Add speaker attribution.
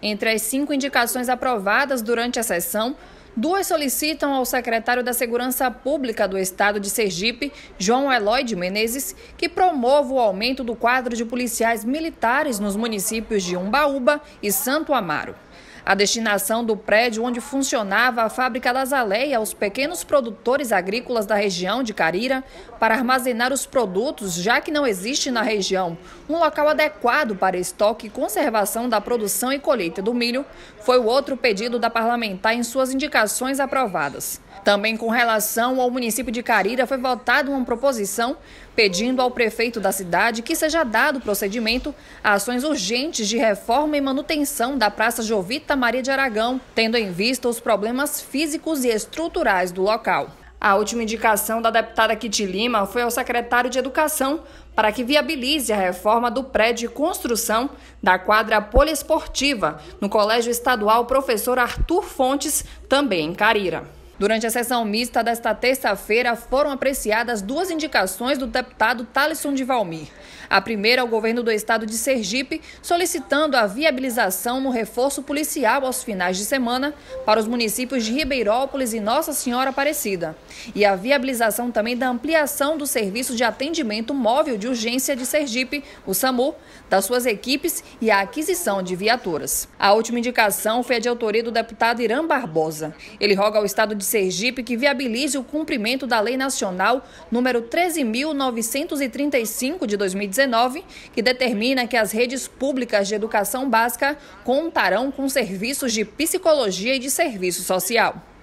Speaker 1: Entre as cinco indicações aprovadas durante a sessão, duas solicitam ao secretário da Segurança Pública do Estado de Sergipe, João Eloy de Menezes, que promova o aumento do quadro de policiais militares nos municípios de Umbaúba e Santo Amaro. A destinação do prédio onde funcionava a fábrica das Zaleia aos pequenos produtores agrícolas da região de Carira para armazenar os produtos, já que não existe na região um local adequado para estoque e conservação da produção e colheita do milho, foi o outro pedido da parlamentar em suas indicações aprovadas. Também com relação ao município de Carira, foi votada uma proposição pedindo ao prefeito da cidade que seja dado procedimento a ações urgentes de reforma e manutenção da Praça Jovita Maria de Aragão, tendo em vista os problemas físicos e estruturais do local. A última indicação da deputada Kitty Lima foi ao secretário de Educação para que viabilize a reforma do prédio de construção da quadra poliesportiva no Colégio Estadual Professor Arthur Fontes, também em Carira. Durante a sessão mista desta terça-feira, foram apreciadas duas indicações do deputado Talisson de Valmir. A primeira ao governo do estado de Sergipe, solicitando a viabilização no reforço policial aos finais de semana para os municípios de Ribeirópolis e Nossa Senhora Aparecida. E a viabilização também da ampliação do serviço de atendimento móvel de urgência de Sergipe, o SAMU, das suas equipes e a aquisição de viaturas. A última indicação foi a de autoria do deputado Irã Barbosa. Ele roga ao estado de Sergipe que viabilize o cumprimento da Lei Nacional número 13.935 de 2019, que determina que as redes públicas de educação básica contarão com serviços de psicologia e de serviço social.